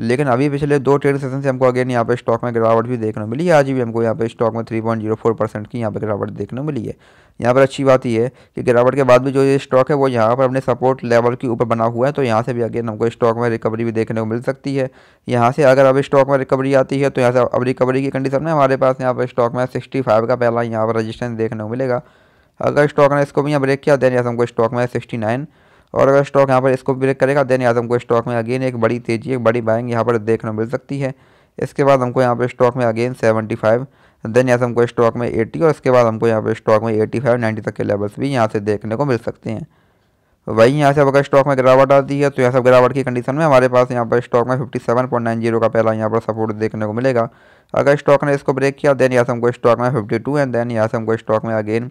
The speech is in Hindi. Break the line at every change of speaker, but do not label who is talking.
लेकिन अभी पिछले दो ट्रेड सेशन से हमको अगेन यहाँ पे स्टॉक में गिरावट भी देखने मिली है आज भी हमको यहाँ पे स्टॉक में 3.04 परसेंट की यहाँ पे गिरावट देखने मिली है यहाँ पर अच्छी बात ये है कि गिरावट के बाद भी जो ये स्टॉक है वो यहाँ पर अपने सपोर्ट लेवल के ऊपर बना हुआ है तो यहाँ से भी अगेन हमको स्टॉक में रिकवरी भी देखने को मिल सकती है यहाँ से अगर अब स्टॉक में रिकवरी आती है तो यहाँ से अब रिकवरी की कंडीशन में हमारे पास यहाँ पर स्टॉक में सिक्सटी का पहला यहाँ पर रजिस्टेंस देखने को मिलेगा अगर स्टॉक ने इसको भी यहाँ ब्रेक किया देन यहाँ हमको स्टॉक में सिक्सटी और अगर स्टॉक यहाँ पर इसको ब्रेक करेगा देन याद हमको स्टॉक में अगेन एक बड़ी तेजी एक बड़ी बाइंग यहाँ पर देखने मिल सकती है इसके बाद हमको यहाँ पर स्टॉक में अगेन सेवेंटी फाइव देन यहाँ से हमको स्टॉक में एट्टी और इसके बाद हमको यहाँ पर स्टॉक में एट्टी फाइव नाइन्टी तक के लेवल्स भी यहाँ से देखने को मिल सकते हैं वहीं यहाँ से अगर स्टॉक में गिरावट आती है तो यहाँ से गिरावट की कंडीशन में हमारे पास यहाँ पर स्टॉक में fifty seven point nine zero का पहला यहाँ पर सपोर्ट देखने को मिलेगा अगर स्टॉक ने इसको ब्रेक किया देन यहाँ से हमको स्टॉक में फिफ्टी टू एंड देन यहाँ से हमको स्टॉक में अगेन